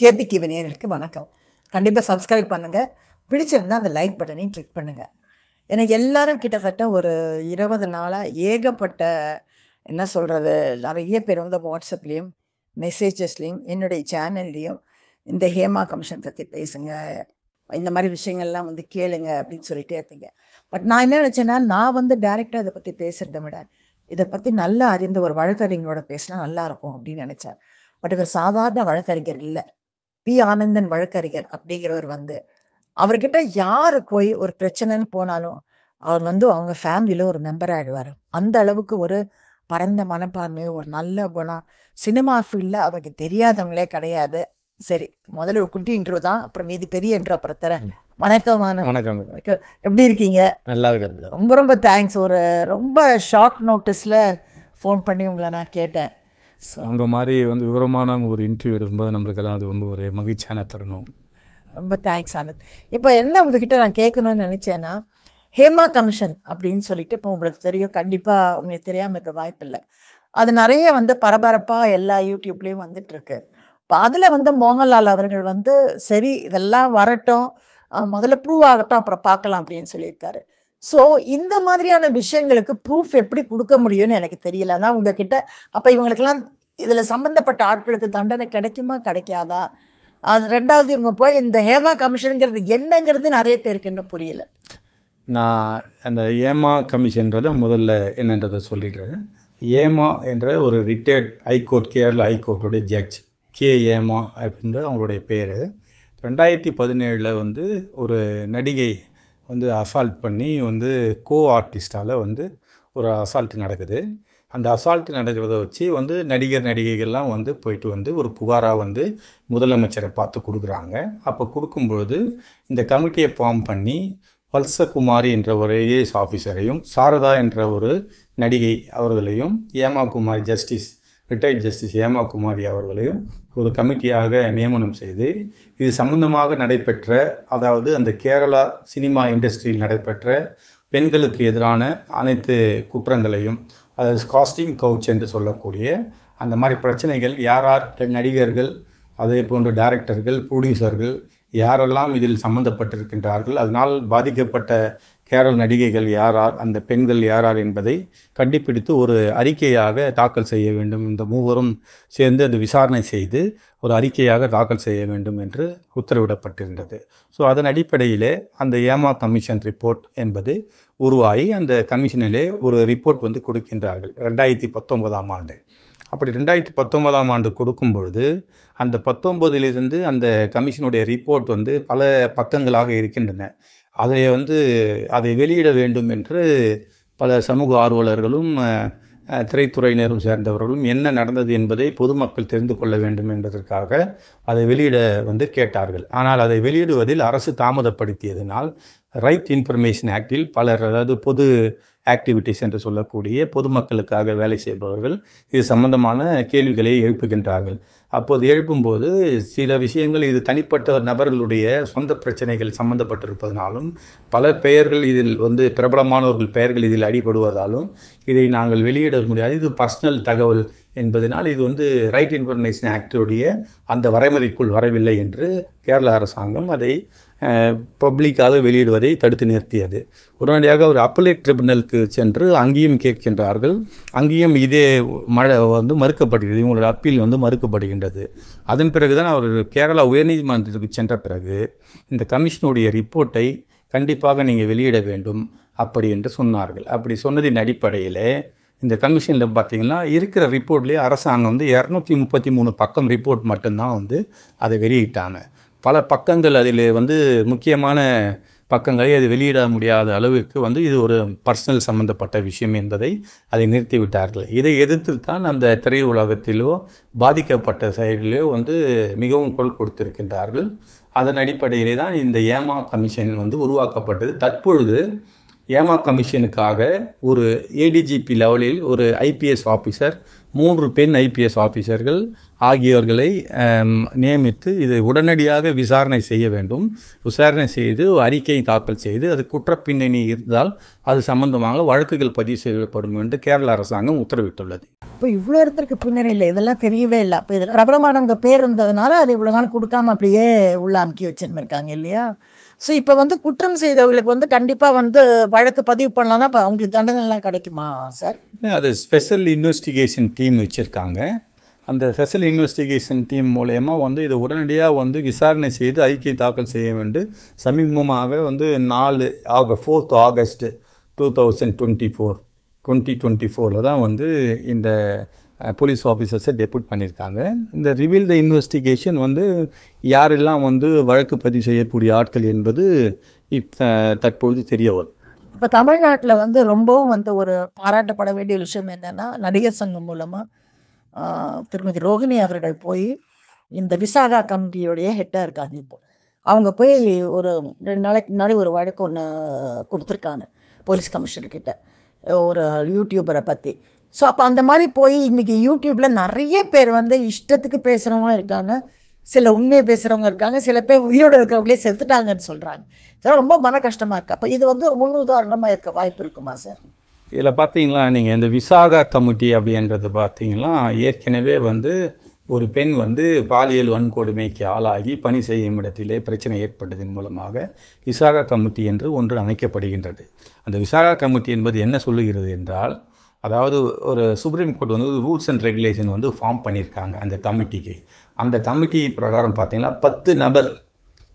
KP TV நேர்களுக்கு வணக்கம் கண்டிப்பாக சப்ஸ்கிரைப் பண்ணுங்கள் பிடிச்சிருந்தால் அந்த லைக் பட்டனையும் கிளிக் பண்ணுங்கள் ஏன்னா எல்லாரும் கிட்டத்தட்ட ஒரு இருபது நாளாக ஏகப்பட்ட என்ன சொல்கிறது நிறைய பேர் வந்து வாட்ஸ்அப்லேயும் மெசேஜஸ்லேயும் என்னுடைய சேனல்லையும் இந்த ஹேமா கமிஷன் பற்றி பேசுங்க இந்த மாதிரி விஷயங்கள்லாம் வந்து கேளுங்க அப்படின்னு சொல்லிட்டே இருந்தீங்க பட் நான் என்ன நினச்சேன்னா நான் வந்து டைரெக்டாக இதை பற்றி பேசுகிறத விட இதை பற்றி நல்லா அறிந்த ஒரு வழக்கறிஞரோட பேசினா நல்லாயிருக்கும் அப்படின்னு நினச்சேன் பட் இவர் சாதாரண வழக்கறிஞர் இல்லை பி ஆனந்தன் வழக்கறிஞர் அப்படிங்கிறவர் வந்து அவர்கிட்ட யார் போய் ஒரு பிரச்சனைன்னு போனாலும் அவர் வந்து அவங்க ஃபேமிலியில ஒரு மெம்பர் ஆகிடுவார் அந்த அளவுக்கு ஒரு பரந்த மனப்பான்மை ஒரு நல்ல குணம் சினிமா ஃபீல்டில் அவருக்கு தெரியாதவங்களே கிடையாது சரி முதல்ல ஒரு குட்டி இன்ட்ரோ தான் அப்புறம் மீதி பெரிய இன்ட்ரோ அப்புறம் தர வணக்கமான வணக்கம் எப்படி இருக்கீங்க நல்லா இருக்கிறது ரொம்ப ரொம்ப தேங்க்ஸ் ஒரு ரொம்ப ஷார்ட் நோட்டீஸில் ஃபோன் பண்ணி உங்களை நான் கேட்டேன் அந்த மாதிரி வந்து விவரமான ஒரு இன்டர்வியூ நம்மளுக்கு நம்மளுக்கெல்லாம் அது வந்து ஒரு மகிழ்ச்சியான தருணம் ரொம்ப தேங்க்ஸ் ஆனந்த் இப்போ என்ன உங்ககிட்ட நான் கேட்கணும்னு நினச்சேன்னா ஹேமா கமிஷன் அப்படின்னு சொல்லிட்டு இப்போ உங்களுக்கு தெரியும் கண்டிப்பாக உங்களுக்கு தெரியாமல் இருக்க வாய்ப்பில்லை அது நிறைய வந்து பரபரப்பாக எல்லா யூடியூப்லேயும் வந்துட்டுருக்கு இப்போ அதில் வந்து மோகன்லால் அவர்கள் வந்து சரி இதெல்லாம் வரட்டும் முதல்ல ப்ரூவ் ஆகட்டும் அப்புறம் பார்க்கலாம் அப்படின்னு சொல்லியிருக்காரு ஸோ இந்த மாதிரியான விஷயங்களுக்கு ப்ரூஃப் எப்படி கொடுக்க முடியும்னு எனக்கு தெரியல அதான் உங்ககிட்ட அப்போ இவங்களுக்கெல்லாம் இதில் சம்மந்தப்பட்ட ஆட்களுக்கு தண்டனை கிடைக்குமா கிடைக்காதா அது ரெண்டாவது இவங்க போய் இந்த ஹேமா கமிஷனுங்கிறது என்னங்கிறது நிறைய பேருக்கு என்ன புரியல நான் அந்த ஏமா கமிஷன்றதை முதல்ல என்னன்றதை சொல்லிடுறேன் ஏமா என்ற ஒரு ரிட்டையர்ட் ஹைகோர்ட் கேரள ஹைகோர்ட்டுடைய ஜட்ஜ் கே ஏமா அப்படின்றது அவங்களுடைய பேர் ரெண்டாயிரத்தி பதினேழில் வந்து ஒரு நடிகை வந்து அசால்ட் பண்ணி வந்து கோ ஆர்டிஸ்டால் வந்து ஒரு அசால்ட்டு நடக்குது அந்த அசால்ட் நடக்கிறத வச்சு வந்து நடிகர் நடிகைகள்லாம் வந்து போயிட்டு வந்து ஒரு புகாராக வந்து முதலமைச்சரை பார்த்து கொடுக்குறாங்க அப்போ கொடுக்கும்பொழுது இந்த கமிட்டியை ஃபார்ம் பண்ணி வல்சகுமாரி என்ற ஒரு ஏஎஸ் ஆஃபீஸரையும் சாரதா என்ற ஒரு நடிகை அவர்களையும் Hema Kumar justice retired justice Hema Kumari அவர்களையும் ஒரு கமிட்டியாக நியமனம் செய்து இது சம்பந்தமாக நடைபெற்ற அதாவது அந்த கேரளா சினிமா இண்டஸ்ட்ரியில் நடைபெற்ற பெண்களுக்கு எதிரான அனைத்து குற்றங்களையும் அதாவது காஸ்டிங் கவுச் என்று சொல்லக்கூடிய அந்த மாதிரி பிரச்சனைகள் யார் யார் நடிகர்கள் அதே போன்ற டைரக்டர்கள் ப்ரொடியூசர்கள் யாரெல்லாம் இதில் சம்மந்தப்பட்டிருக்கின்றார்கள் அதனால் பாதிக்கப்பட்ட கேரள நடிகைகள் யாரார் அந்த பெண்கள் யாரார் என்பதை கண்டுபிடித்து ஒரு அறிக்கையாக தாக்கல் செய்ய வேண்டும் இந்த மூவரும் சேர்ந்து அது விசாரணை செய்து ஒரு அறிக்கையாக தாக்கல் செய்ய வேண்டும் என்று உத்தரவிடப்பட்டிருந்தது ஸோ அதன் அடிப்படையிலே அந்த ஏமா கமிஷன் ரிப்போர்ட் என்பது உருவாகி அந்த கமிஷனிலே ஒரு ரிப்போர்ட் வந்து கொடுக்கின்றார்கள் ரெண்டாயிரத்தி பத்தொன்பதாம் ஆண்டு அப்படி ரெண்டாயிரத்தி பத்தொன்பதாம் ஆண்டு கொடுக்கும் பொழுது அந்த பத்தொம்போதிலிருந்து அந்த கமிஷனுடைய ரிப்போர்ட் வந்து பல பக்கங்களாக இருக்கின்றன அதை வந்து அதை வெளியிட வேண்டும் என்று பல சமூக ஆர்வலர்களும் திரைத்துறையினரும் சேர்ந்தவர்களும் என்ன நடந்தது என்பதை பொதுமக்கள் தெரிந்து கொள்ள வேண்டும் என்பதற்காக அதை வெளியிட வந்து கேட்டார்கள் ஆனால் அதை வெளியிடுவதில் அரசு தாமதப்படுத்தியதனால் ரைட் இன்ஃபர்மேஷன் ஆக்டில் பலர் அதாவது பொது ஆக்டிவிட்டிஸ் என்று சொல்லக்கூடிய பொதுமக்களுக்காக வேலை செய்பவர்கள் இது சம்பந்தமான கேள்விகளை எழுப்புகின்றார்கள் அப்போது எழுப்பும்போது சில விஷயங்கள் இது தனிப்பட்ட நபர்களுடைய சொந்த பிரச்சனைகள் சம்பந்தப்பட்டிருப்பதனாலும் பல பெயர்கள் இதில் வந்து பிரபலமானவர்கள் பெயர்கள் இதில் அடிபடுவதாலும் இதை நாங்கள் வெளியிட முடியாது இது பர்சனல் தகவல் என்பதனால் இது வந்து ரைட் இன்ஃபர்மேஷன் ஆக்டுடைய அந்த வரைமுறைக்குள் வரவில்லை என்று கேரள அரசாங்கம் அதை பப்ளிக்காக வெளியிடுவதை தடுத்து நிறுத்தியது உடனடியாக ஒரு அப்பலேட் ட்ரிபுனலுக்கு சென்று அங்கேயும் கேட்கின்றார்கள் அங்கேயும் இதே மழை வந்து மறுக்கப்படுகிறது இவங்களோட அப்பீல் வந்து மறுக்கப்படுகின்றது கண்டது அதன் பிறகு தான் அவர் கேரளா உயர்நீதிமன்றத்துக்கு சென்ற பிறகு இந்த கமிஷனுடைய ரிப்போர்ட்டை கண்டிப்பாக நீங்கள் வெளியிட வேண்டும் அப்படி என்று சொன்னார்கள் அப்படி சொன்னதின் அடிப்படையில் இந்த கமிஷனில் பார்த்திங்கன்னா இருக்கிற ரிப்போர்ட்லேயே அரசாங்கம் வந்து இரநூத்தி முப்பத்தி மூணு பக்கம் ரிப்போர்ட் மட்டும்தான் வந்து அதை வெளியிட்டாங்க பல பக்கங்கள் அதில் வந்து முக்கியமான பக்கங்களை அது வெளியிட முடியாத அளவுக்கு வந்து இது ஒரு பர்சனல் சம்மந்தப்பட்ட விஷயம் என்பதை அதை நிறுத்திவிட்டார்கள் இதை எதிர்த்து தான் அந்த திரையுலகத்திலோ பாதிக்கப்பட்ட சைடிலோ வந்து மிகவும் குரல் கொடுத்திருக்கின்றார்கள் அதன் அடிப்படையிலே தான் இந்த ஏமா கமிஷன் வந்து உருவாக்கப்பட்டது தற்பொழுது ஏமா கமிஷனுக்காக ஒரு ஏடிஜிபி லெவலில் ஒரு ஐபிஎஸ் ஆஃபீஸர் மூன்று பெண் ஐபிஎஸ் ஆஃபீஸர்கள் ஆகியோர்களை நியமித்து இதை உடனடியாக விசாரணை செய்ய வேண்டும் விசாரணை செய்து அறிக்கை தாக்கல் செய்து அது குற்றப்பின்னணி இருந்தால் அது சம்பந்தமாக வழக்குகள் பதிவு செய்யப்படும் என்று கேரள அரசாங்கம் உத்தரவிட்டுள்ளது இப்போ இவ்வளோ பின்னணி இல்லை இதெல்லாம் தெரியவே இல்லை அப்போ இதில் பிரபலமான பேர் இருந்ததுனால அது இவ்வளோ நாள் கொடுக்காம அப்படியே உள்ள அமுக்கி வச்சுருந்துருக்காங்க இல்லையா ஸோ இப்போ வந்து குற்றம் செய்தவர்களுக்கு வந்து கண்டிப்பாக வந்து வழக்கு பதிவு பண்ணலாம்னா இப்போ அவங்களுக்கு தண்டனைலாம் கிடைக்குமா சார் அது ஸ்பெஷல் இன்வெஸ்டிகேஷன் டீம் வச்சுருக்காங்க அந்த ஸ்பெஷல் இன்வெஸ்டிகேஷன் டீம் மூலயமா வந்து இதை உடனடியாக வந்து விசாரணை செய்து ஐக்கிய தாக்கல் செய்ய வேண்டும் சமீபமாக வந்து நாலு ஆக fourth August two thousand twenty four twenty twenty ஃபோரில் தான் வந்து இந்த போலீஸ் ஆஃபீஸர்ஸை டெபுட் பண்ணியிருக்காங்க இந்த ரிவீல் த இன்வெஸ்டிகேஷன் வந்து யாரெல்லாம் வந்து வழக்கு பதிவு செய்யக்கூடிய ஆட்கள் என்பது இப் தற்பொழுது தெரிய வரும் இப்போ தமிழ்நாட்டில் வந்து ரொம்பவும் வந்து ஒரு பாராட்டப்பட வேண்டிய விஷயம் என்னென்னா நடிகர் சங்கம் மூலமாக திருமதி ரோஹிணி அவர்கள் போய் இந்த விசாகா கமிட்டியோடைய ஹெட்டாக இருக்காங்க இப்போ அவங்க போய் ஒரு ரெண்டு நாளைக்கு முன்னாடி ஒரு வழக்கு ஒன்று கொடுத்துருக்காங்க போலீஸ் கமிஷனர்கிட்ட ஒரு யூடியூபரை பற்றி ஸோ அப்போ அந்த மாதிரி போய் இன்றைக்கி யூடியூப்பில் நிறைய பேர் வந்து இஷ்டத்துக்கு பேசுகிறவங்க இருக்காங்க சில உண்மையை பேசுகிறவங்க இருக்காங்க சில பேர் உயிரோடு இருக்கிறவங்களே செத்துட்டாங்கன்னு சொல்கிறாங்க சார் ரொம்ப மன கஷ்டமாக இருக்குது அப்போ இது வந்து முன் உதாரணமாக இருக்க வாய்ப்பு இருக்குமா சார் இதில் பார்த்தீங்களா நீங்கள் இந்த விசாகா கமிட்டி அப்படின்றது பார்த்தீங்களா ஏற்கனவே வந்து ஒரு பெண் வந்து பாலியல் வன்கொடுமைக்கு ஆளாகி பணி செய்யும் இடத்திலே பிரச்சனை ஏற்பட்டதன் மூலமாக விசாகா கமிட்டி என்று ஒன்று அமைக்கப்படுகின்றது அந்த விசாகா கமிட்டி என்பது என்ன சொல்லுகிறது என்றால் அதாவது ஒரு சுப்ரீம் கோர்ட் வந்து ரூல்ஸ் அண்ட் ரெகுலேஷன் வந்து ஃபார்ம் பண்ணியிருக்காங்க அந்த கமிட்டிக்கு அந்த கமிட்டி பிரகாரம் பார்த்திங்கன்னா பத்து நபர்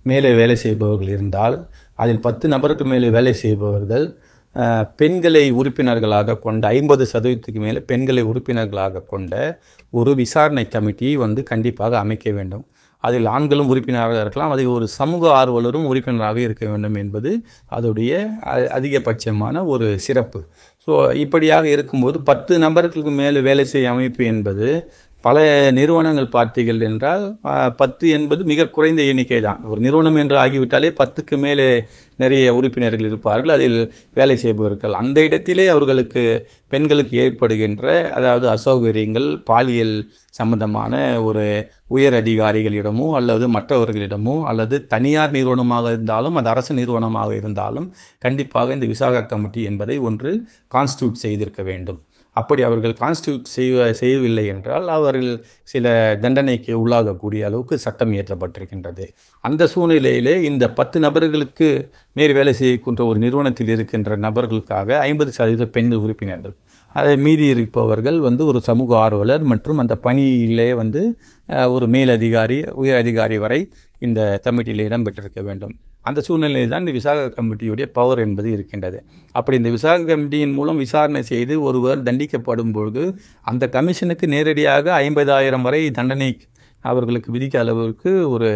மேலே வேலை செய்பவர்கள் இருந்தால் அதில் பத்து நபருக்கு மேலே வேலை செய்பவர்கள் பெண்களை உறுப்பினர்களாக கொண்ட ஐம்பது சதவீதத்துக்கு மேலே பெண்களை உறுப்பினர்களாக கொண்ட ஒரு விசாரணை கமிட்டி வந்து கண்டிப்பாக அமைக்க வேண்டும் அதில் ஆண்களும் உறுப்பினராக இருக்கலாம் அதில் ஒரு சமூக ஆர்வலரும் உறுப்பினராக இருக்க வேண்டும் என்பது அதோடைய அதிகபட்சமான ஒரு சிறப்பு ஸோ இப்படியாக இருக்கும்போது பத்து நபர்களுக்கு மேலே வேலை செய்ய அமைப்பு என்பது பல நிறுவனங்கள் பார்த்தீர்கள் என்றால் பத்து என்பது மிக குறைந்த எண்ணிக்கை தான் ஒரு நிறுவனம் என்று ஆகிவிட்டாலே பத்துக்கு மேலே நிறைய உறுப்பினர்கள் இருப்பார்கள் அதில் வேலை செய்பவர்கள் அந்த இடத்திலே அவர்களுக்கு பெண்களுக்கு ஏற்படுகின்ற அதாவது அசௌகரியங்கள் பாலியல் சம்பந்தமான ஒரு உயர் அதிகாரிகளிடமோ அல்லது மற்றவர்களிடமோ அல்லது தனியார் நிறுவனமாக இருந்தாலும் அது அரசு நிறுவனமாக இருந்தாலும் கண்டிப்பாக இந்த விசாகா கமிட்டி என்பதை ஒன்று கான்ஸ்டியூட் செய்திருக்க வேண்டும் அப்படி அவர்கள் கான்ஸ்டியூட் செய்வ செய்யவில்லை என்றால் அவர்கள் சில தண்டனைக்கு உள்ளாகக்கூடிய அளவுக்கு சட்டம் இயற்றப்பட்டிருக்கின்றது அந்த சூழ்நிலையிலே இந்த பத்து நபர்களுக்கு மேல் வேலை செய்யக்கூடிய ஒரு நிறுவனத்தில் இருக்கின்ற நபர்களுக்காக ஐம்பது சதவீத பெண் உறுப்பினர்கள் அதை மீதி இருப்பவர்கள் வந்து ஒரு சமூக ஆர்வலர் மற்றும் அந்த பணியிலே வந்து ஒரு மேலதிகாரி உயர் அதிகாரி வரை இந்த கமிட்டியில் இடம்பெற்றிருக்க வேண்டும் அந்த சூழ்நிலையில் தான் இந்த விசாக கமிட்டியுடைய பவர் என்பது இருக்கின்றது அப்படி இந்த விசாக கமிட்டியின் மூலம் விசாரணை செய்து ஒருவர் தண்டிக்கப்படும் பொழுது அந்த கமிஷனுக்கு நேரடியாக ஐம்பதாயிரம் வரை தண்டனை அவர்களுக்கு விதிக்க அளவிற்கு ஒரு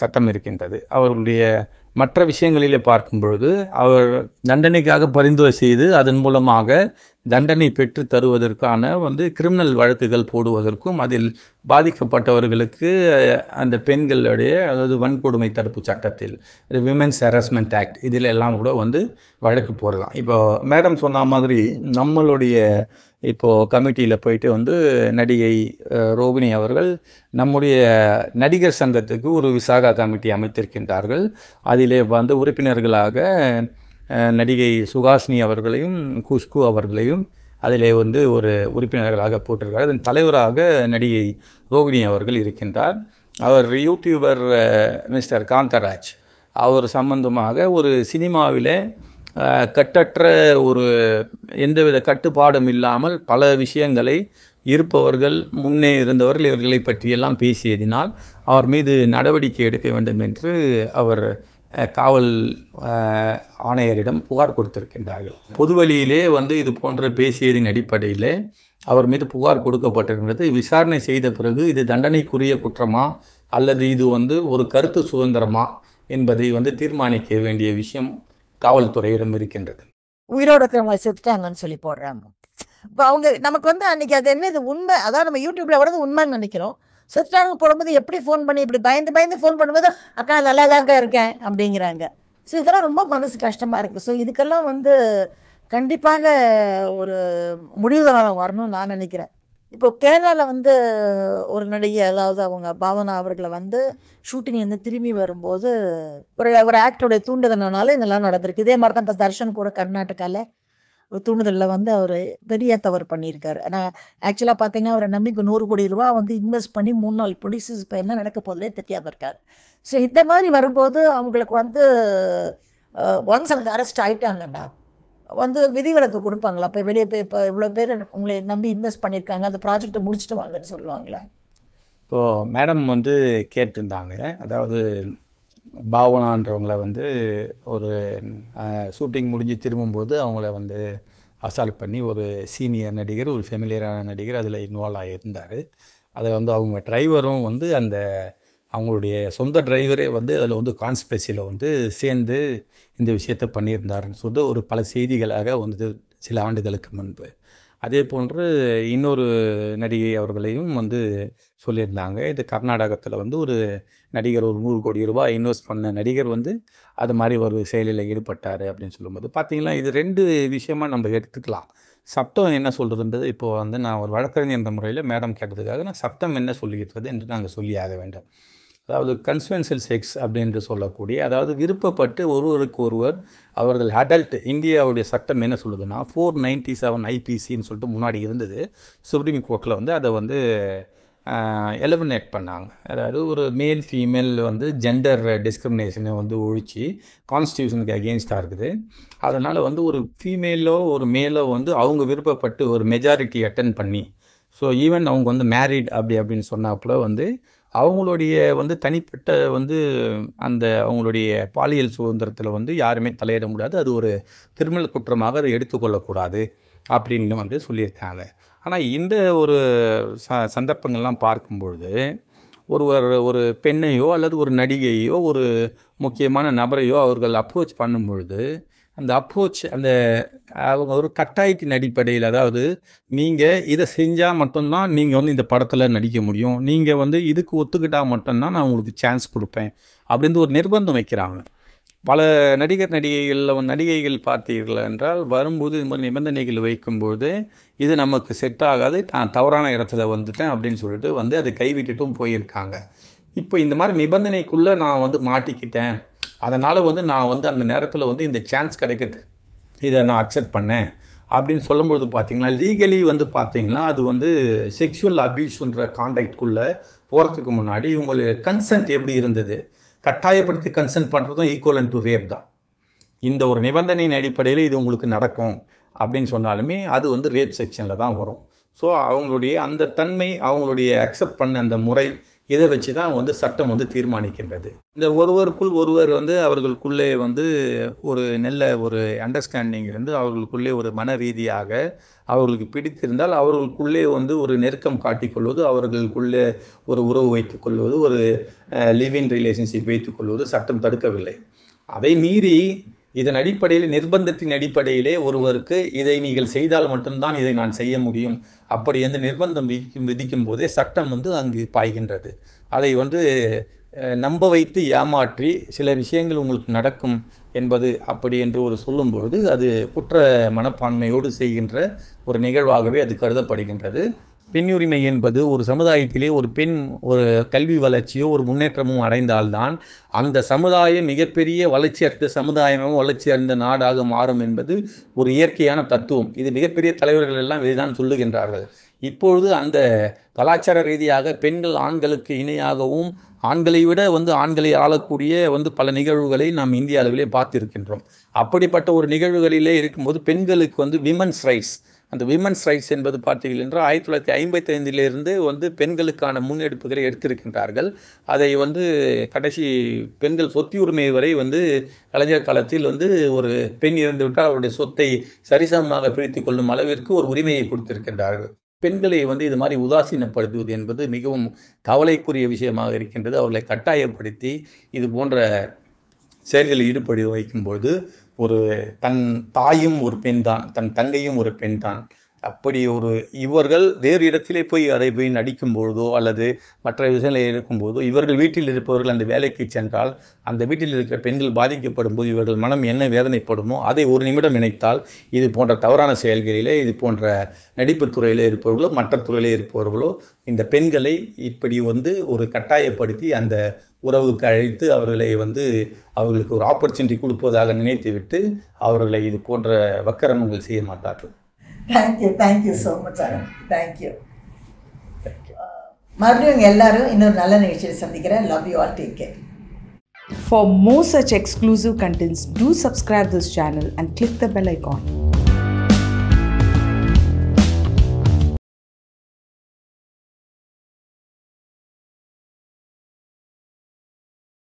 சட்டம் இருக்கின்றது அவர்களுடைய மற்ற விஷயங்களிலே பார்க்கும் பொழுது அவர் தண்டனைக்காக பரிந்துரை செய்து அதன் மூலமாக தண்டனை பெற்று தருவதற்கான வந்து கிரிமினல் வழக்குகள் போடுவதற்கும் அதில் பாதிக்கப்பட்டவர்களுக்கு அந்த பெண்களுடைய அதாவது வன்கொடுமை தடுப்பு சட்டத்தில் விமென்ஸ் ஹரஸ்மெண்ட் ஆக்ட் இதில் எல்லாம் கூட வந்து வழக்கு போடலாம் இப்போ மேடம் சொன்ன மாதிரி நம்மளுடைய இப்போது கமிட்டியில் போயிட்டு வந்து நடிகை ரோபிணி அவர்கள் நம்முடைய நடிகர் சங்கத்துக்கு ஒரு விசாகா கமிட்டி அமைத்திருக்கின்றார்கள் அதிலே வந்து உறுப்பினர்களாக நடிகை சுகாஷினி அவர்களையும் குஷ்கு அவர்களையும் அதிலே வந்து ஒரு உறுப்பினர்களாக போட்டிருக்கார் அதன் தலைவராக நடிகை ரோகிணி அவர்கள் இருக்கின்றார் அவர் யூடியூபர் மிஸ்டர் காந்தராஜ் அவர் சம்பந்தமாக ஒரு சினிமாவில் கட்டற்ற ஒரு எந்தவித கட்டுப்பாடும் இல்லாமல் பல விஷயங்களை இருப்பவர்கள் முன்னே இருந்தவர்கள் இவர்களை பற்றியெல்லாம் பேசியதினால் அவர் மீது நடவடிக்கை எடுக்க வேண்டும் என்று அவர் காவல் ஆணையரிடம் புகார் கொடுத்திருக்கின்றார்கள் பொதுவழியிலே வந்து இது போன்ற பேசியதின் அடிப்படையிலே அவர் மீது புகார் கொடுக்கப்பட்டிருக்கிறது விசாரணை செய்த பிறகு இது தண்டனைக்குரிய குற்றமா அல்லது இது வந்து ஒரு கருத்து சுதந்திரமா என்பதை வந்து தீர்மானிக்க வேண்டிய விஷயம் காவல்துறையிடம் இருக்கின்றது உயிரோட இருக்கிறவங்களை செத்துட்டாங்கன்னு சொல்லி போடுறாங்க இப்போ அவங்க நமக்கு வந்து அன்றைக்கி அது என்ன இது உண்மை அதான் நம்ம யூடியூப்பில் வரது உண்மைன்னு நினைக்கிறோம் செத்துட்டாங்க போடும்போது எப்படி ஃபோன் பண்ணி இப்படி பயந்து பயந்து ஃபோன் பண்ணும்போது அக்கா நல்லா தாங்க இருக்கேன் அப்படிங்கிறாங்க ஸோ இதெல்லாம் ரொம்ப மனசு கஷ்டமாக இருக்குது ஸோ இதுக்கெல்லாம் வந்து கண்டிப்பாக ஒரு முடிவு வரணும்னு நான் நினைக்கிறேன் இப்போ கேரளாவில் வந்து ஒரு நடிகை அதாவது அவங்க பாவனா அவர்களை வந்து ஷூட்டிங் வந்து திரும்பி வரும்போது ஒரு ஒரு ஆக்டருடைய தூண்டுதல்னால இதெல்லாம் நடந்திருக்கு இதே மாதிரி தான் தர்ஷன் கூட கர்நாடகாவில் ஒரு தூண்டுதலில் வந்து அவர் பெரிய தவறு பண்ணியிருக்காரு ஆனால் ஆக்சுவலாக பார்த்தீங்கன்னா அவரை நம்பிக்கை நூறு கோடி ரூபா வந்து இன்வெஸ்ட் பண்ணி மூணு நாள் ப்ரொடியூசர்ஸ் இப்போ என்ன நடக்க போதிலே தெரியாமல் இருக்கார் ஸோ இந்த மாதிரி வரும்போது அவங்களுக்கு வந்து ஒன்ஸ் அந்த அரெஸ்ட் ஆகிட்டாங்கண்ணா வந்து விதிவிலக்கு கொடுப்பாங்களா இப்போ வெளியே போய் இப்போ இவ்வளோ பேர் உங்களை நம்பி இன்வெஸ்ட் பண்ணியிருக்காங்க அந்த ப்ராஜெக்டை முடிச்சுட்டு வாங்கன்னு சொல்லுவாங்களா இப்போது மேடம் வந்து கேட்டிருந்தாங்க அதாவது பாவனான்றவங்கள வந்து ஒரு ஷூட்டிங் முடிஞ்சு திரும்பும்போது அவங்கள வந்து அசால்ட் பண்ணி ஒரு சீனியர் நடிகர் ஒரு ஃபெமிலியரான நடிகர் அதில் இன்வால்வ் ஆகியிருந்தார் அதை வந்து அவங்க டிரைவரும் வந்து அந்த அவங்களுடைய சொந்த டிரைவரே வந்து அதில் வந்து கான்ஸ்பெசியில் வந்து சேர்ந்து இந்த விஷயத்தை பண்ணியிருந்தாருன்னு சொல்லிட்டு ஒரு பல செய்திகளாக வந்து சில ஆண்டுகளுக்கு முன்பு அதே போன்று இன்னொரு நடிகை அவர்களையும் வந்து சொல்லியிருந்தாங்க இது கர்நாடகத்தில் வந்து ஒரு நடிகர் ஒரு நூறு கோடி ரூபாய் இன்வெஸ்ட் பண்ண நடிகர் வந்து அது மாதிரி ஒரு செயலில் ஈடுபட்டார் அப்படின்னு சொல்லும்போது பார்த்திங்கன்னா இது ரெண்டு விஷயமாக நம்ம எடுத்துக்கலாம் சப்தம் என்ன சொல்கிறதுன்றது இப்போது வந்து நான் ஒரு வழக்கறிஞர் என்ற முறையில் மேடம் கேட்டதுக்காக நான் சப்தம் என்ன சொல்லியிருக்கிறது என்று நாங்கள் சொல்லியாக வேண்டும் அதாவது கன்ஸ்வென்சல் செக்ஸ் அப்படின்னு சொல்லக்கூடிய அதாவது விருப்பப்பட்டு ஒருவருக்கு ஒருவர் அவர்கள் அடல்ட் இந்தியாவுடைய சட்டம் என்ன சொல்லுதுன்னா ஃபோர் நைன்டி செவன் ஐபிசின்னு சொல்லிட்டு முன்னாடி இருந்தது சுப்ரீம் கோர்ட்டில் வந்து அதை வந்து எலிமினேட் பண்ணாங்க அதாவது ஒரு மேல் ஃபீமேல் வந்து ஜெண்டர் டிஸ்கிரிமினேஷனை வந்து ஒழித்து கான்ஸ்டியூஷனுக்கு அகேன்ஸ்டாக இருக்குது அதனால் வந்து ஒரு ஃபீமேலோ ஒரு மேலோ வந்து அவங்க விருப்பப்பட்டு ஒரு மெஜாரிட்டி அட்டன் பண்ணி ஸோ ஈவன் அவங்க வந்து மேரிட் அப்படி அப்படின்னு சொன்னாப்புல வந்து அவங்களுடைய வந்து தனிப்பட்ட வந்து அந்த அவங்களுடைய பாலியல் சுதந்திரத்தில் வந்து யாருமே தலையிட முடியாது அது ஒரு திருமண குற்றமாக அதை எடுத்துக்கொள்ளக்கூடாது அப்படின்னு வந்து சொல்லியிருக்காங்க ஆனால் இந்த ஒரு ச சந்தர்ப்பங்கள்லாம் பார்க்கும்பொழுது ஒருவர் ஒரு பெண்ணையோ அல்லது ஒரு நடிகையோ ஒரு முக்கியமான நபரையோ அவர்கள் அப்ரோச் பண்ணும்பொழுது அந்த அப்ரோச் அந்த அவங்க ஒரு கட்டாயத்தின் அடிப்படையில் அதாவது நீங்கள் இதை செஞ்சால் மட்டும்தான் நீங்கள் வந்து இந்த படத்தில் நடிக்க முடியும் நீங்கள் வந்து இதுக்கு ஒத்துக்கிட்டால் மட்டும்தான் நான் உங்களுக்கு சான்ஸ் கொடுப்பேன் அப்படின்னு ஒரு நிர்பந்தம் வைக்கிறாங்க பல நடிகர் நடிகைகளில் நடிகைகள் பார்த்தீர்கள் என்றால் வரும்போது இது மாதிரி நிபந்தனைகள் வைக்கும்போது இது நமக்கு செட் ஆகாது நான் தவறான இடத்துல வந்துட்டேன் அப்படின்னு சொல்லிட்டு வந்து அதை கைவிட்டுட்டும் போயிருக்காங்க இப்போ இந்த மாதிரி நிபந்தனைக்குள்ளே நான் வந்து மாட்டிக்கிட்டேன் அதனால் வந்து நான் வந்து அந்த நேரத்தில் வந்து இந்த சான்ஸ் கிடைக்கிது இதை நான் அக்செப்ட் பண்ணேன் அப்படின்னு சொல்லும்போது பார்த்தீங்கன்னா லீகலி வந்து பார்த்தீங்கன்னா அது வந்து செக்ஷுவல் அபியூஸ்ன்ற காண்டாக்ட்குள்ளே போகிறதுக்கு முன்னாடி இவங்களுக்கு கன்சென்ட் எப்படி இருந்தது கட்டாயப்படுத்தி கன்சென்ட் பண்ணுறதும் ஈக்குவல் அண்ட் டு ரேப் தான் இந்த ஒரு நிபந்தனையின் அடிப்படையில் இது உங்களுக்கு நடக்கும் அப்படின்னு சொன்னாலுமே அது வந்து ரேப் செக்ஷனில் தான் வரும் ஸோ அவங்களுடைய அந்த தன்மை அவங்களுடைய அக்செப்ட் பண்ண அந்த முறை இதை வச்சு தான் வந்து சட்டம் வந்து தீர்மானிக்கின்றது இந்த ஒருவருக்குள் ஒருவர் வந்து அவர்களுக்குள்ளே வந்து ஒரு நல்ல ஒரு அண்டர்ஸ்டாண்டிங் இருந்து அவர்களுக்குள்ளே ஒரு மன ரீதியாக அவர்களுக்கு பிடித்திருந்தால் அவர்களுக்குள்ளே வந்து ஒரு நெருக்கம் காட்டிக்கொள்வது அவர்களுக்குள்ளே ஒரு உறவு வைத்துக்கொள்வது ஒரு லிவ் இன் ரிலேஷன்ஷிப் வைத்துக்கொள்வது சட்டம் தடுக்கவில்லை அதை மீறி இதன் அடிப்படையில் நிர்பந்தத்தின் அடிப்படையிலே ஒருவருக்கு இதை நீங்கள் செய்தால் மட்டும்தான் இதை நான் செய்ய முடியும் அப்படி எந்த நிர்பந்தம் விதிக்கும் விதிக்கும் போதே சட்டம் வந்து அங்கு பாய்கின்றது அதை வந்து நம்ப வைத்து ஏமாற்றி சில விஷயங்கள் உங்களுக்கு நடக்கும் என்பது அப்படி என்று ஒரு சொல்லும்பொழுது அது குற்ற மனப்பான்மையோடு செய்கின்ற ஒரு நிகழ்வாகவே அது கருதப்படுகின்றது பெண்ணுரிமை என்பது ஒரு சமுதாயத்திலே ஒரு பெண் ஒரு கல்வி வளர்ச்சியோ ஒரு முன்னேற்றமும் அடைந்தால்தான் அந்த சமுதாயம் மிகப்பெரிய வளர்ச்சி அடைந்த சமுதாயமும் வளர்ச்சி அடைந்த நாடாக மாறும் என்பது ஒரு இயற்கையான தத்துவம் இது மிகப்பெரிய தலைவர்கள் எல்லாம் இதுதான் சொல்லுகின்றார்கள் இப்பொழுது அந்த கலாச்சார ரீதியாக பெண்கள் ஆண்களுக்கு இணையாகவும் ஆண்களை விட வந்து ஆண்களை ஆளக்கூடிய வந்து பல நிகழ்வுகளை நாம் இந்திய அளவிலே பார்த்திருக்கின்றோம் அப்படிப்பட்ட ஒரு நிகழ்வுகளிலே இருக்கும்போது பெண்களுக்கு வந்து விமன்ஸ் ரைட்ஸ் அந்த விமன்ஸ் ரைட்ஸ் என்பது பார்த்தீர்கள் என்றால் ஆயிரத்தி தொள்ளாயிரத்தி ஐம்பத்தைந்திலிருந்து வந்து பெண்களுக்கான முன்னெடுப்புகளை எடுத்திருக்கின்றார்கள் அதை வந்து கடைசி பெண்கள் சொத்து உரிமை வரை வந்து கலைஞர் காலத்தில் வந்து ஒரு பெண் இறந்துவிட்டால் அவருடைய சொத்தை சரிசமமாக பிரித்து கொள்ளும் அளவிற்கு ஒரு உரிமையை கொடுத்திருக்கின்றார்கள் பெண்களை வந்து இது மாதிரி உதாசீனப்படுத்துவது என்பது மிகவும் கவலைக்குரிய விஷயமாக இருக்கின்றது அவர்களை கட்டாயப்படுத்தி இது போன்ற செயல்களில் ஈடுபட வைக்கும்போது ஒரு தன் தாயும் ஒரு பெண் தான் தன் தங்கையும் ஒரு பெண் தான் அப்படி ஒரு இவர்கள் வேறு இடத்திலே போய் அதை போய் நடிக்கும் பொழுதோ அல்லது மற்ற விஷயங்களில் இருக்கும்போதோ இவர்கள் வீட்டில் இருப்பவர்கள் அந்த வேலைக்கு சென்றால் அந்த வீட்டில் இருக்கிற பெண்கள் பாதிக்கப்படும் போது இவர்கள் மனம் என்ன வேதனைப்படுமோ அதை ஒரு நிமிடம் நினைத்தால் இது போன்ற தவறான செயல்களிலே இது போன்ற நடிப்பு துறையிலே இருப்பவர்களோ மற்ற துறையிலே இருப்பவர்களோ இந்த பெண்களை இப்படி வந்து ஒரு கட்டாயப்படுத்தி அந்த உறவுக்கு அழைத்து அவர்களை வந்து அவர்களுக்கு ஒரு ஆப்பர்ச்சுனிட்டி கொடுப்பதாக நினைத்துவிட்டு அவர்களை இது போன்ற வக்கரமங்கள் செய்ய மாட்டார்கள் thank you thank you so much thank you மறுபடியும் எல்லாரும் இன்னொரு நல்ல நிகழ்ச்சியில் சந்திக்கிறேன் love you all take care for more such exclusive contents to subscribe this channel and click the bell icon